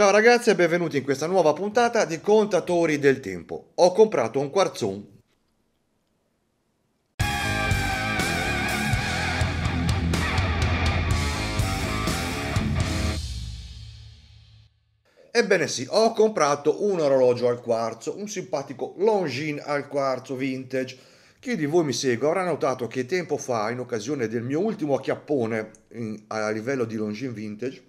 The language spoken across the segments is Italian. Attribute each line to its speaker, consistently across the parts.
Speaker 1: Ciao ragazzi e benvenuti in questa nuova puntata di Contatori del Tempo. Ho comprato un quarzone Ebbene sì, ho comprato un orologio al quarzo, un simpatico Longines al quarzo vintage. Chi di voi mi segue avrà notato che tempo fa, in occasione del mio ultimo acchiappone a livello di Longines vintage,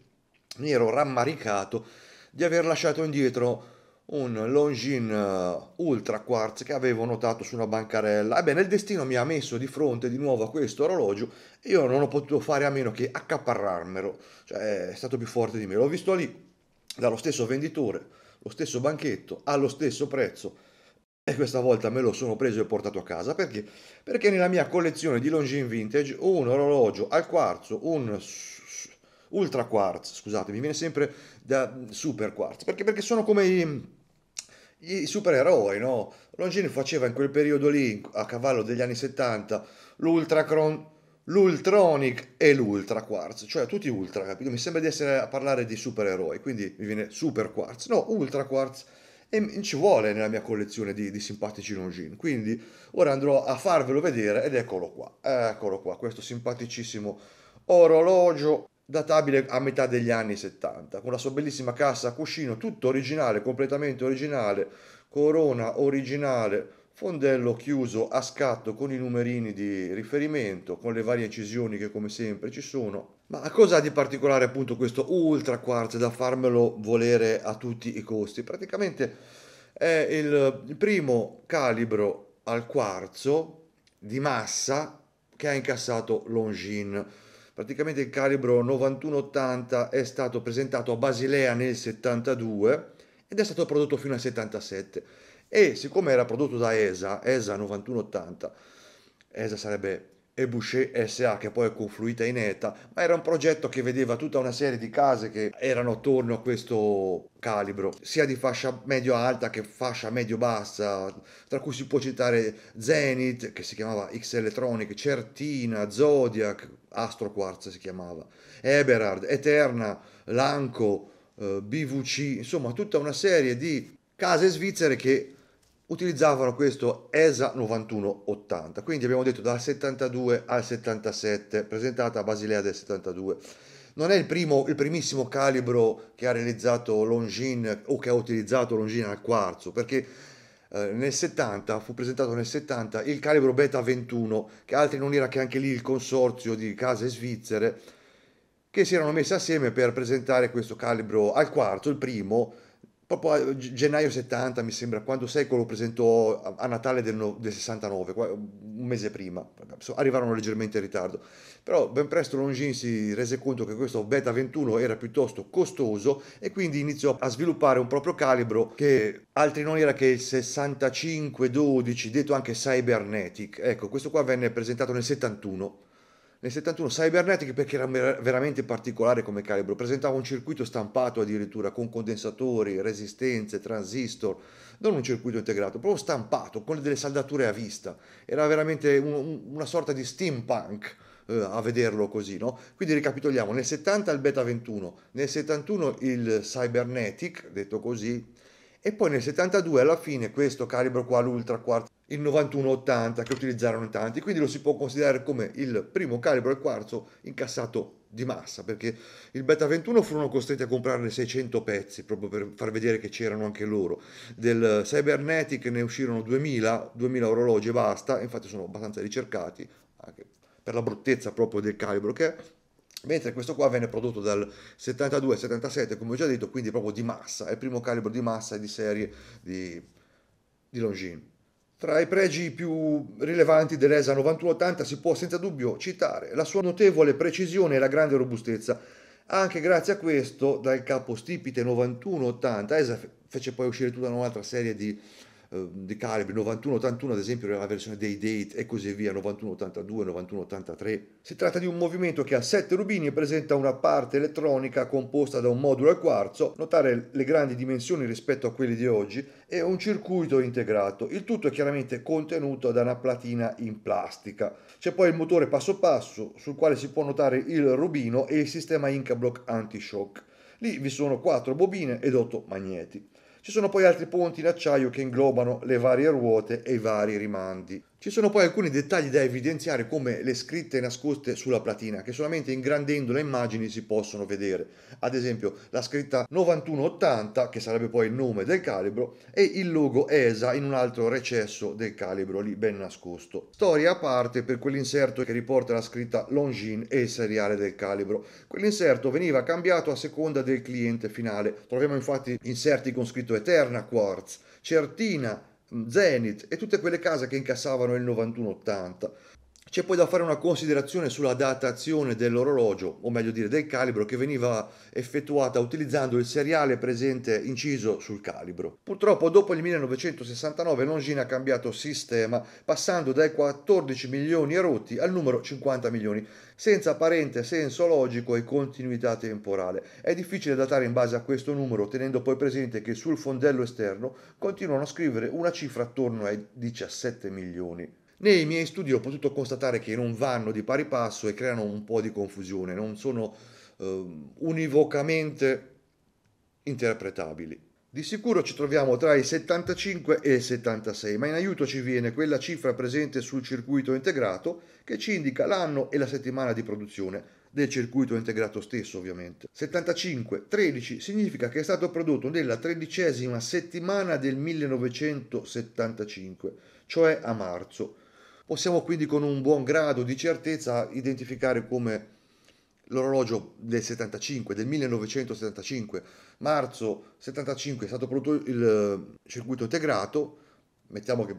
Speaker 1: mi ero rammaricato di aver lasciato indietro un Longines eh, Ultra Quartz che avevo notato su una bancarella. Ebbene, il destino mi ha messo di fronte di nuovo a questo orologio e io non ho potuto fare a meno che accaparrarmelo, cioè è stato più forte di me. L'ho visto lì dallo stesso venditore, lo stesso banchetto, allo stesso prezzo. E questa volta me lo sono preso e portato a casa perché? Perché nella mia collezione di Longines Vintage un orologio al quarzo, un ultra quartz, scusate, mi viene sempre da super quartz, perché, perché sono come i, i supereroi, no? Longini faceva in quel periodo lì, a cavallo degli anni 70, l'ultracron, l'ultronic e l'ultra quartz, cioè tutti ultra, capito? Mi sembra di essere a parlare di supereroi, quindi mi viene super quartz, no, ultra quartz e ci vuole nella mia collezione di, di simpatici longin quindi ora andrò a farvelo vedere ed eccolo qua eccolo qua questo simpaticissimo orologio databile a metà degli anni 70, con la sua bellissima cassa a cuscino, tutto originale, completamente originale, corona originale, fondello chiuso a scatto con i numerini di riferimento, con le varie incisioni che come sempre ci sono. Ma cosa ha di particolare appunto questo ultra quartz da farmelo volere a tutti i costi? Praticamente è il primo calibro al quarzo di massa che ha incassato Longines praticamente il calibro 91-80 è stato presentato a Basilea nel 72 ed è stato prodotto fino al 77 e siccome era prodotto da ESA, ESA 91-80, ESA sarebbe e Boucher SA che poi è confluita in ETA, ma era un progetto che vedeva tutta una serie di case che erano attorno a questo calibro, sia di fascia medio-alta che fascia medio-bassa, tra cui si può citare Zenith che si chiamava X Electronic, Certina, Zodiac, Astroquartz si chiamava, Eberhard, Eterna, Lanco, eh, BVC, insomma tutta una serie di case svizzere che utilizzavano questo ESA 9180, quindi abbiamo detto dal 72 al 77, presentata a Basilea del 72. Non è il, primo, il primissimo calibro che ha realizzato Longines o che ha utilizzato Longines al quarzo, perché eh, nel 70 fu presentato nel 70 il calibro Beta 21, che altri non era che anche lì il consorzio di case svizzere che si erano messe assieme per presentare questo calibro al quarzo, il primo, proprio a gennaio 70 mi sembra, quando Secolo presentò a, Natale del, no, del 69, un mese prima, arrivarono leggermente in ritardo, però ben presto Longin si rese conto che questo Beta 21 era piuttosto costoso e quindi iniziò a sviluppare un proprio calibro che altri non era che il 6512, detto anche Cybernetic, ecco questo qua venne presentato nel 71 nel 71 Cybernetic perché era veramente particolare come calibro, presentava un circuito stampato addirittura con condensatori, resistenze, transistor, non un circuito integrato, proprio stampato con delle saldature a vista, era veramente un, una sorta di steampunk eh, a vederlo così, no? Quindi ricapitoliamo, nel 70 il Beta 21, nel 71 il Cybernetic, detto così, e poi nel 72 alla fine questo calibro qua, l'Ultra Quartz, il 9180 che utilizzarono tanti, quindi lo si può considerare come il primo calibro al quarzo incassato di massa, perché il Beta 21 furono costretti a comprarne 600 pezzi, proprio per far vedere che c'erano anche loro. Del Cybernetic ne uscirono 2000, 2000 orologi e basta, infatti sono abbastanza ricercati, anche per la bruttezza proprio del calibro che è mentre questo qua venne prodotto dal 72 al 77 come ho già detto quindi proprio di massa è il primo calibro di massa di serie di, di Longines tra i pregi più rilevanti dell'ESA 9180 si può senza dubbio citare la sua notevole precisione e la grande robustezza. Anche grazie a questo, dal capostipite 9180, ESA fece poi uscire tutta un'altra serie di Ehm, di Calibri 91-81 ad esempio nella versione dei Date e così via 91-82, 91-83 si tratta di un movimento che ha 7 rubini e presenta una parte elettronica composta da un modulo al quarzo notare le grandi dimensioni rispetto a quelli di oggi e un circuito integrato il tutto è chiaramente contenuto da una platina in plastica c'è poi il motore passo passo sul quale si può notare il rubino e il sistema Incablock anti-shock Lì vi sono 4 bobine ed 8 magneti. Ci sono poi altri ponti in acciaio che inglobano le varie ruote e i vari rimandi. Ci sono poi alcuni dettagli da evidenziare come le scritte nascoste sulla platina che solamente ingrandendo le immagini si possono vedere, ad esempio la scritta 9180 che sarebbe poi il nome del calibro e il logo ESA in un altro recesso del calibro lì ben nascosto. Storia a parte per quell'inserto che riporta la scritta Longines e il seriale del calibro. Quell'inserto veniva cambiato a seconda del cliente finale, troviamo infatti inserti con scritto Eterna, Quartz, Certina, Zenith e tutte quelle case che incassavano il 91-80. C'è poi da fare una considerazione sulla datazione dell'orologio, o meglio dire del calibro, che veniva effettuata utilizzando il seriale presente inciso sul calibro. Purtroppo dopo il 1969 Longines ha cambiato sistema, passando dai 14 milioni erotti al numero 50 milioni, senza apparente senso logico e continuità temporale. È difficile datare in base a questo numero, tenendo poi presente che sul fondello esterno continuano a scrivere una cifra attorno ai 17 milioni. Nei miei studi ho potuto constatare che non vanno di pari passo e creano un po' di confusione, non sono eh, univocamente interpretabili. Di sicuro ci troviamo tra i 75 e i 76, ma in aiuto ci viene quella cifra presente sul circuito integrato che ci indica l'anno e la settimana di produzione, del circuito integrato stesso ovviamente. 75-13 significa che è stato prodotto nella tredicesima settimana del 1975, cioè a marzo, Possiamo quindi con un buon grado di certezza identificare come l'orologio del 75, del 1975, marzo 75 è stato prodotto il eh, circuito integrato, mettiamo che eh,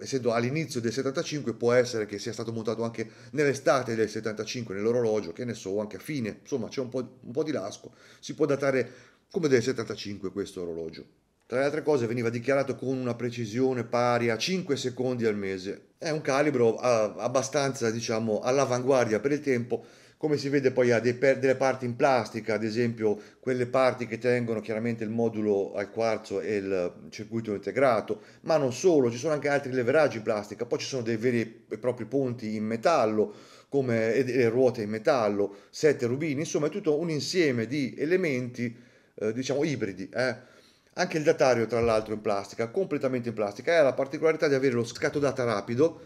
Speaker 1: essendo all'inizio del 75 può essere che sia stato montato anche nell'estate del 75 nell'orologio, che ne so, anche a fine, insomma c'è un po', un po di lasco, si può datare come del 75 questo orologio. Tra le altre cose veniva dichiarato con una precisione pari a 5 secondi al mese. È un calibro abbastanza, diciamo, all'avanguardia per il tempo, come si vede poi ha delle parti in plastica, ad esempio quelle parti che tengono chiaramente il modulo al quarzo e il circuito integrato, ma non solo, ci sono anche altri leveraggi in plastica, poi ci sono dei veri e propri ponti in metallo, come le ruote in metallo, sette rubini, insomma è tutto un insieme di elementi, eh, diciamo, ibridi. Eh? Anche il datario, tra l'altro, in plastica, completamente in plastica, e ha la particolarità di avere lo scatto data rapido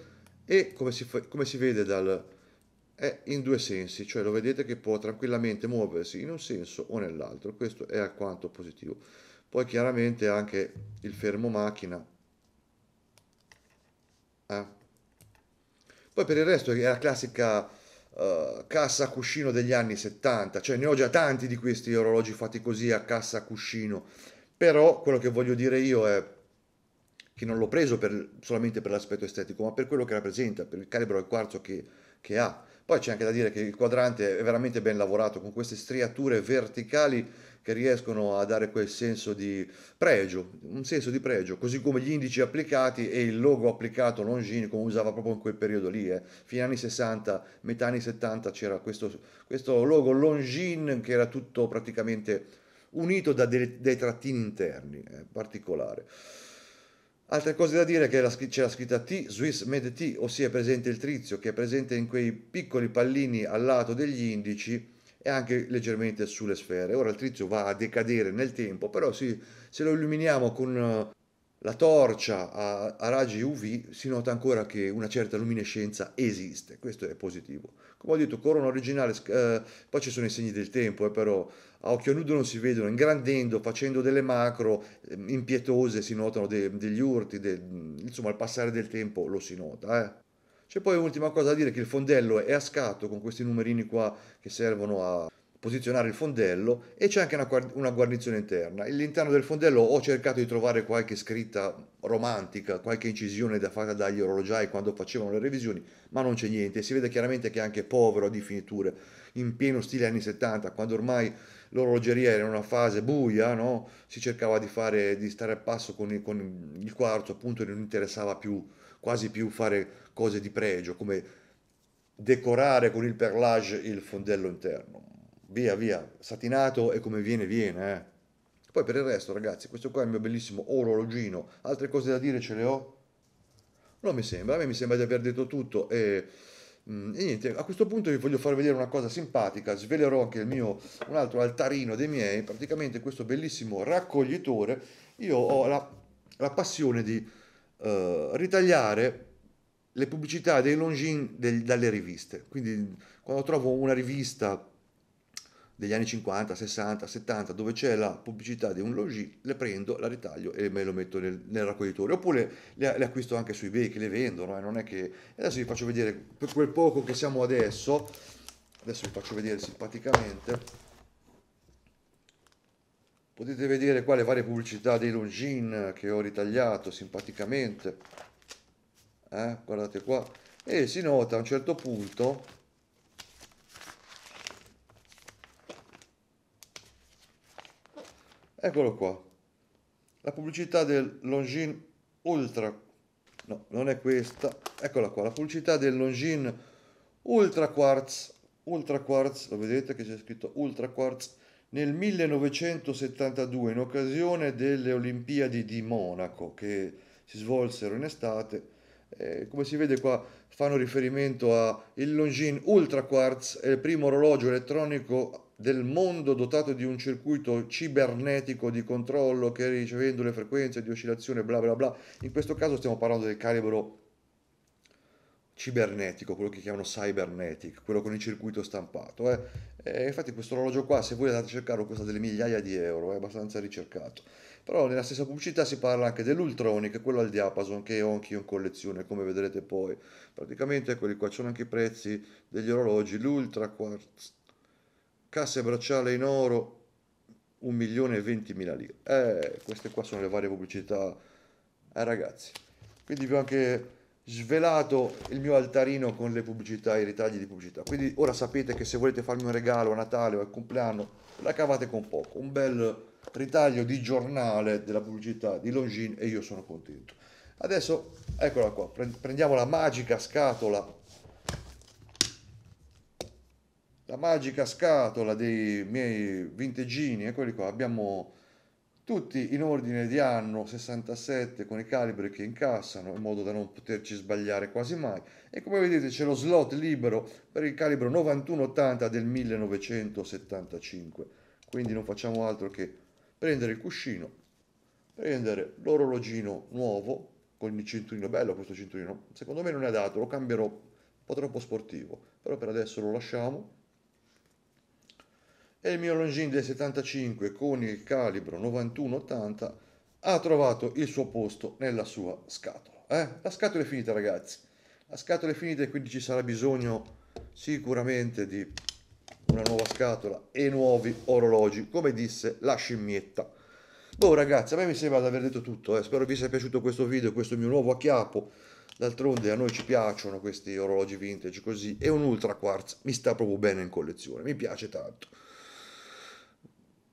Speaker 1: e, come si, come si vede dal, è in due sensi, cioè lo vedete che può tranquillamente muoversi in un senso o nell'altro, questo è alquanto positivo. Poi chiaramente anche il fermo macchina. Eh. Poi per il resto è la classica uh, cassa cuscino degli anni 70, cioè ne ho già tanti di questi orologi fatti così a cassa cuscino però quello che voglio dire io è che non l'ho preso per, solamente per l'aspetto estetico, ma per quello che rappresenta, per il calibro del quarzo che, che ha. Poi c'è anche da dire che il quadrante è veramente ben lavorato, con queste striature verticali che riescono a dare quel senso di pregio, un senso di pregio, così come gli indici applicati e il logo applicato Longin come usava proprio in quel periodo lì, eh. fine anni 60, metà anni 70 c'era questo, questo logo Longin che era tutto praticamente unito da dei, dei trattini interni, eh, particolare. Altre cose da dire è che la, c'è la scritta T, Swiss Med T, ossia presente il trizio, che è presente in quei piccoli pallini al lato degli indici e anche leggermente sulle sfere. Ora il trizio va a decadere nel tempo, però sì, se lo illuminiamo con eh, la torcia a, a, raggi UV si nota ancora che una certa luminescenza esiste, questo è positivo. Come ho detto, corona originale, eh, poi ci sono i segni del tempo, eh, però a occhio nudo non si vedono, ingrandendo, facendo delle macro eh, impietose si notano de, degli urti, de, insomma al passare del tempo lo si nota. Eh. C'è poi un'ultima cosa da dire che il fondello è a scatto con questi numerini qua che servono a posizionare il fondello e c'è anche una, una guarnizione interna. All'interno del fondello ho cercato di trovare qualche scritta romantica, qualche incisione da fatta dagli orologiai quando facevano le revisioni, ma non c'è niente. Si vede chiaramente che è anche povero di finiture, in pieno stile anni 70, quando ormai l'orologeria era in una fase buia, no? si cercava di, fare, di stare al passo con il, con il quarzo, appunto non interessava più, quasi più fare cose di pregio, come decorare con il perlage il fondello interno via via, satinato e come viene viene. Eh. Poi per il resto ragazzi, questo qua è il mio bellissimo orologino, altre cose da dire ce le ho? Non mi sembra, a me mi sembra di aver detto tutto e... Mm, e niente, a questo punto vi voglio far vedere una cosa simpatica, svelerò anche il mio, un altro altarino dei miei, praticamente questo bellissimo raccoglitore, io ho la, la passione di uh, ritagliare le pubblicità dei longin dalle riviste, quindi quando trovo una rivista degli anni 50, 60, 70, dove c'è la pubblicità di un Logi, le prendo, la ritaglio e me lo metto nel, nel raccoglitore. Oppure le, le, acquisto anche sui eBay che le vendono, eh, non è che... Adesso vi faccio vedere, per quel poco che siamo adesso, adesso vi faccio vedere simpaticamente, potete vedere qua le varie pubblicità dei Longin che ho ritagliato simpaticamente, eh, guardate qua, e si nota a un certo punto Eccolo qua. La pubblicità del Longin Ultra. No, non è questa. Eccola qua, la pubblicità del Longin Ultra Quartz. Ultra Quartz, lo vedete che c'è scritto Ultra Quartz nel 1972 in occasione delle Olimpiadi di Monaco che si svolsero in estate. Eh, come si vede qua fanno riferimento al Longin Ultra Quartz, è il primo orologio elettronico del mondo dotato di un circuito cibernetico di controllo che ricevendo le frequenze di oscillazione bla bla bla, in questo caso stiamo parlando del calibro cibernetico, quello che chiamano cybernetic, quello con il circuito stampato. Eh. E infatti questo orologio qua, se voi andate a cercarlo, costa delle migliaia di euro, è abbastanza ricercato. Però nella stessa pubblicità si parla anche dell'Ultronic, quello al diapason, che ho anch'io in collezione, come vedrete poi. Praticamente, eccoli qua, ci sono anche i prezzi degli orologi, l'Ultra Quartz casse bracciale in oro 1 milione e 20 mila lire. Eh, queste qua sono le varie pubblicità eh, ragazzi. Quindi vi ho anche svelato il mio altarino con le pubblicità, i ritagli di pubblicità. Quindi ora sapete che se volete farmi un regalo a Natale o al compleanno, la cavate con poco. Un bel ritaglio di giornale della pubblicità di Longin e io sono contento. Adesso eccola qua, prendiamo la magica scatola la magica scatola dei miei vintegini, eccoli qua, abbiamo tutti in ordine di anno 67 con i calibri che incassano in modo da non poterci sbagliare quasi mai e come vedete c'è lo slot libero per il calibro 9180 del 1975 quindi non facciamo altro che prendere il cuscino prendere l'orologino nuovo con il cinturino bello questo cinturino secondo me non è adatto lo cambierò un po' troppo sportivo però per adesso lo lasciamo e il mio Longines del 75 con il calibro 91-80 ha trovato il suo posto nella sua scatola. Eh? La scatola è finita ragazzi, la scatola è finita e quindi ci sarà bisogno sicuramente di una nuova scatola e nuovi orologi, come disse la scimmietta. Boh ragazzi, a me mi sembra di aver detto tutto, eh. spero vi sia piaciuto questo video, questo mio nuovo acchiappo, d'altronde a noi ci piacciono questi orologi vintage così e un ultra quartz mi sta proprio bene in collezione, mi piace tanto.